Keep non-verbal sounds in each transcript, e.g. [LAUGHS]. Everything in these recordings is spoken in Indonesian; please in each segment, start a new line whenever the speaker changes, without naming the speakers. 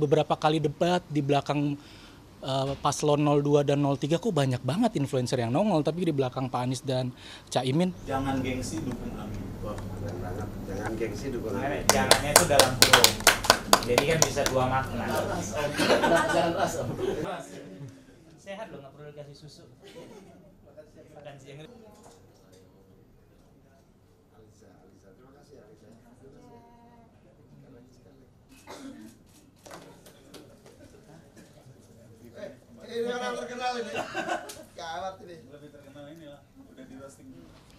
beberapa kali debat di belakang uh, paslon 02 dan 03 kok banyak banget influencer yang nongol tapi di belakang Pak Anies dan Caimin
jangan gengsi dukung kami jangan, jangan gengsi dukung kami jangannya
itu dalam kurung jadi kan bisa dua makna jangan sehat loh nggak perlu dikasih susu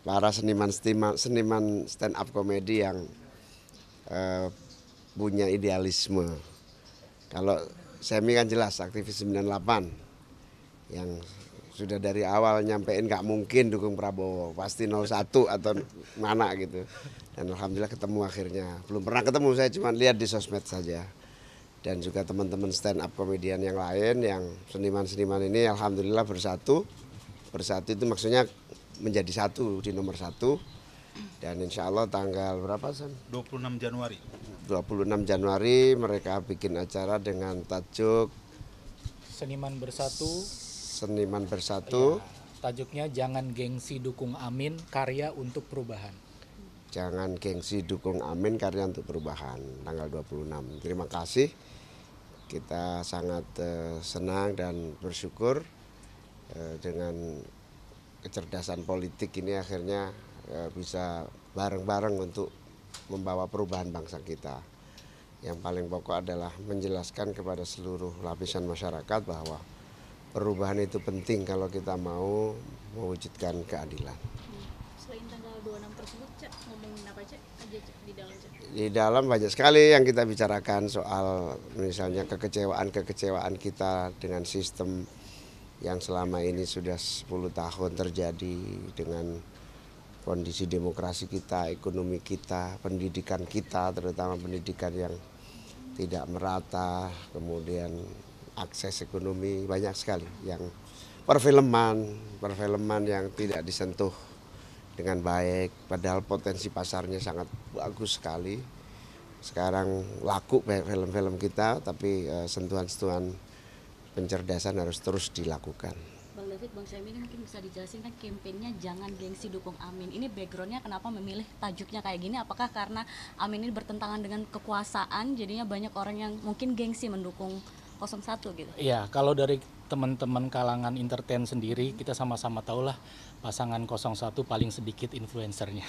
Para seniman seniman stand up komedi yang uh, punya idealisme. Kalau Semi kan jelas aktivis 98 yang sudah dari awal nyampein nggak mungkin dukung Prabowo pasti 01 atau mana gitu dan alhamdulillah ketemu akhirnya belum pernah ketemu saya cuma lihat di sosmed saja dan juga teman-teman stand up komedian yang lain yang seniman-seniman ini alhamdulillah bersatu bersatu itu maksudnya menjadi satu di nomor satu dan insya Allah tanggal berapa San?
26 Januari
26 Januari mereka bikin acara dengan tajuk
Seniman Bersatu
Seniman Bersatu ya,
Tajuknya Jangan Gengsi Dukung Amin Karya Untuk Perubahan
Jangan gengsi dukung Amin karena untuk perubahan tanggal 26. Terima kasih. Kita sangat uh, senang dan bersyukur uh, dengan kecerdasan politik ini akhirnya uh, bisa bareng-bareng untuk membawa perubahan bangsa kita. Yang paling pokok adalah menjelaskan kepada seluruh lapisan masyarakat bahwa perubahan itu penting kalau kita mau mewujudkan keadilan
ngomongin apa aja, aja di dalam
aja? Di dalam banyak sekali yang kita bicarakan soal misalnya kekecewaan-kekecewaan kita dengan sistem yang selama ini sudah 10 tahun terjadi dengan kondisi demokrasi kita, ekonomi kita, pendidikan kita, terutama pendidikan yang tidak merata, kemudian akses ekonomi banyak sekali yang perfilman, perfilman yang tidak disentuh dengan baik padahal potensi pasarnya sangat bagus sekali sekarang laku film-film kita tapi eh, sentuhan-sentuhan pencerdasan harus terus dilakukan
Bang David, Bang
Syami ini mungkin bisa dijelasin kan kampanyenya jangan gengsi dukung Amin. Ini backgroundnya kenapa memilih tajuknya kayak gini? Apakah karena Amin ini bertentangan dengan kekuasaan, jadinya banyak orang yang mungkin gengsi mendukung 01 gitu. Iya,
kalau dari teman-teman kalangan entertain sendiri kita sama-sama tahulah pasangan 01 paling sedikit influencernya.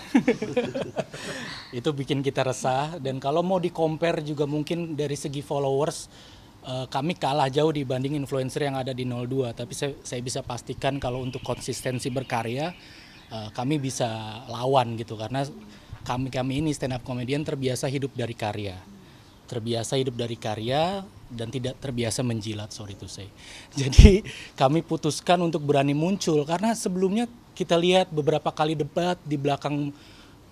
[LAUGHS] itu bikin kita resah dan kalau mau di compare juga mungkin dari segi followers eh, kami kalah jauh dibanding influencer yang ada di 02 tapi saya, bisa pastikan kalau untuk konsistensi berkarya eh, kami bisa lawan gitu karena kami kami ini stand up comedian terbiasa hidup dari karya terbiasa hidup dari karya dan tidak terbiasa menjilat, sorry to say. [LAUGHS] Jadi kami putuskan untuk berani muncul karena sebelumnya kita lihat beberapa kali debat di belakang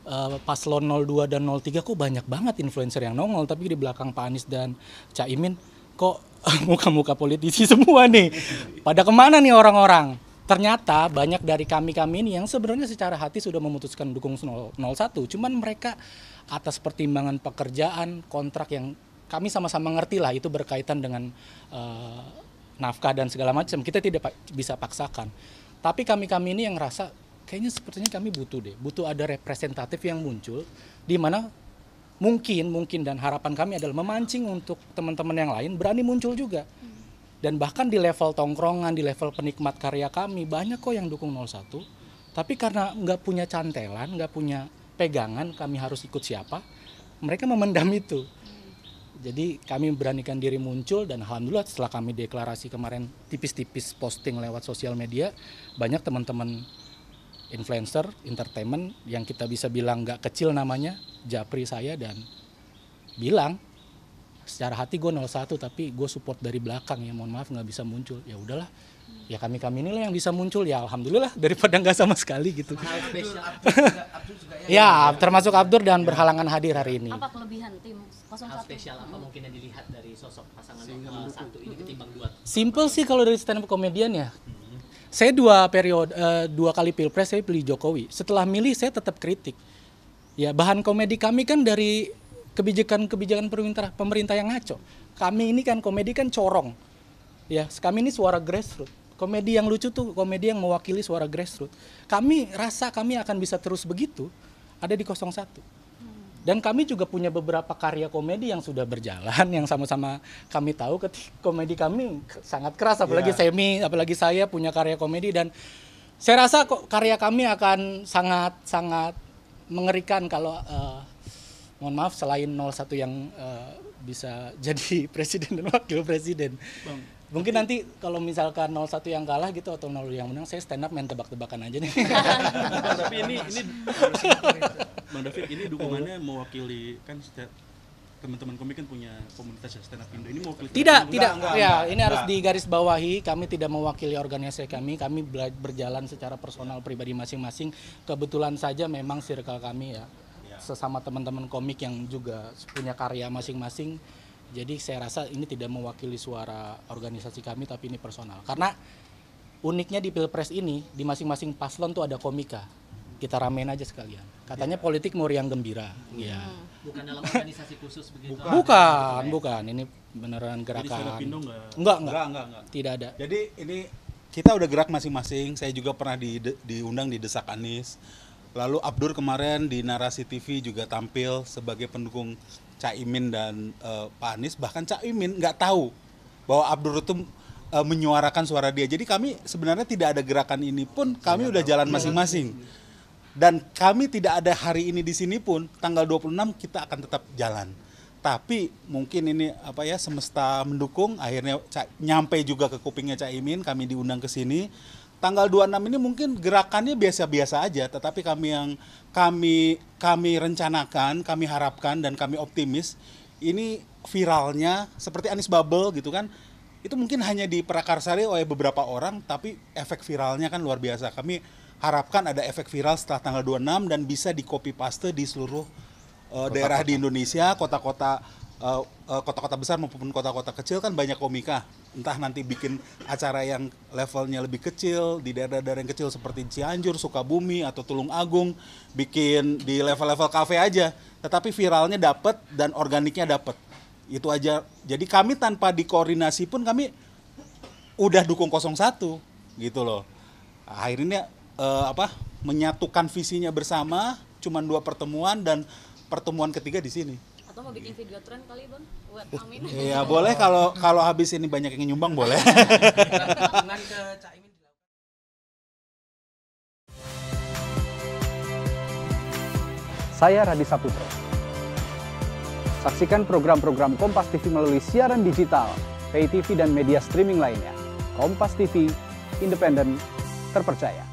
uh, paslon 02 dan 03 kok banyak banget influencer yang nongol tapi di belakang Pak Anies dan Caimin kok [LAUGHS] muka-muka politisi semua nih. Pada kemana nih orang-orang? ternyata banyak dari kami-kami ini yang sebenarnya secara hati sudah memutuskan dukung 01, cuman mereka atas pertimbangan pekerjaan, kontrak yang kami sama-sama ngerti lah itu berkaitan dengan uh, nafkah dan segala macam. Kita tidak bisa paksakan. Tapi kami-kami ini yang rasa kayaknya sepertinya kami butuh deh, butuh ada representatif yang muncul di mana mungkin mungkin dan harapan kami adalah memancing untuk teman-teman yang lain berani muncul juga. Dan bahkan di level tongkrongan, di level penikmat karya kami, banyak kok yang dukung 01. Tapi karena nggak punya cantelan, nggak punya pegangan kami harus ikut siapa, mereka memendam [LAUGHS] itu. Jadi kami beranikan diri muncul dan alhamdulillah setelah kami deklarasi kemarin tipis-tipis posting lewat sosial media, banyak teman-teman influencer, entertainment yang kita bisa bilang nggak kecil namanya, japri saya dan bilang secara hati gue 01 tapi gue support dari belakang ya mohon maaf nggak bisa muncul ya udahlah ya kami kami inilah yang bisa muncul ya alhamdulillah daripada nggak sama sekali gitu [LAUGHS] ya. ya, termasuk Abdur dan berhalangan hadir hari ini apa kelebihan tim 01 Hal spesial apa mungkin yang dilihat dari sosok pasangan nomor satu ini ketimbang dua simple sih kalau dari stand up komedian ya hmm. saya dua periode uh, dua kali pilpres saya pilih Jokowi setelah milih saya tetap kritik ya bahan komedi kami kan dari kebijakan-kebijakan pemerintah pemerintah yang ngaco. Kami ini kan komedi kan corong. Ya, kami ini suara grassroots. Komedi yang lucu tuh komedi yang mewakili suara grassroots. Kami rasa kami akan bisa terus begitu ada di 01. Dan kami juga punya beberapa karya komedi yang sudah berjalan yang sama-sama kami tahu ketika komedi kami sangat keras apalagi yeah. semi apalagi saya punya karya komedi dan saya rasa kok karya kami akan sangat sangat mengerikan kalau uh, mohon maaf selain 01 yang uh, bisa [LAUGHS] jadi presiden dan wakil presiden. Bang. Mungkin nanti kalau misalkan 01 yang kalah gitu atau 0 yang menang saya stand up main tebak-tebakan aja nih. Tapi ini ini Bang David ini dukungannya mewakili kan setiap teman-teman komik kan punya komunitas ya stand up Indo ini mewakili tidak tidak, tidak enggak, ya enggak, ini enggak. harus digarisbawahi kami tidak mewakili organisasi kami kami berjalan secara personal pribadi masing-masing kebetulan saja memang circle kami ya sesama teman-teman komik yang juga punya karya masing-masing. Jadi saya rasa ini tidak mewakili suara organisasi kami tapi ini personal. Karena uniknya di Pilpres ini di masing-masing paslon tuh ada komika. Kita ramein aja sekalian. Katanya ya. politik mau yang gembira. Iya. Ya.
Bukan dalam organisasi khusus begitu. Bukan, bukan.
bukan. Ini beneran gerakan. Jadi enggak? Enggak, enggak. enggak, enggak, enggak. Tidak ada. Jadi ini kita udah gerak masing-masing.
Saya juga pernah di, diundang di Desak Anis Lalu Abdur kemarin di Narasi TV juga tampil sebagai pendukung Caimin dan uh, Pak Anies. Bahkan Caimin nggak tahu bahwa Abdur itu uh, menyuarakan suara dia. Jadi kami sebenarnya tidak ada gerakan ini pun kami Saya udah tahu. jalan iya. masing-masing. Dan kami tidak ada hari ini di sini pun tanggal 26 kita akan tetap jalan tapi mungkin ini apa ya semesta mendukung akhirnya nyampe juga ke kupingnya Caimin kami diundang ke sini tanggal 26 ini mungkin gerakannya biasa-biasa aja, tetapi kami yang kami kami rencanakan, kami harapkan dan kami optimis ini viralnya seperti Anies Bubble gitu kan itu mungkin hanya di diperakarsari oleh beberapa orang tapi efek viralnya kan luar biasa kami harapkan ada efek viral setelah tanggal 26 dan bisa di copy paste di seluruh uh, eh, kota -kota. daerah di Indonesia kota-kota Eh, eh, kota-kota besar maupun kota-kota kecil kan banyak komika entah nanti bikin acara yang levelnya lebih kecil di daerah-daerah yang kecil seperti Cianjur, Sukabumi atau Tulung Agung bikin di level-level kafe aja tetapi viralnya dapat dan organiknya dapat itu aja jadi kami tanpa dikoordinasi pun kami udah dukung 01 gitu loh akhirnya uh, apa menyatukan visinya bersama cuman dua pertemuan dan pertemuan ketiga di sini
atau mau bikin iya. video tren kali bang buat [LAUGHS] Amin iya boleh kalau
kalau habis ini banyak yang nyumbang boleh
Saya Radi Saputro. Saksikan program-program Kompas TV melalui siaran digital, pay TV dan media streaming lainnya. Kompas TV, independen, terpercaya.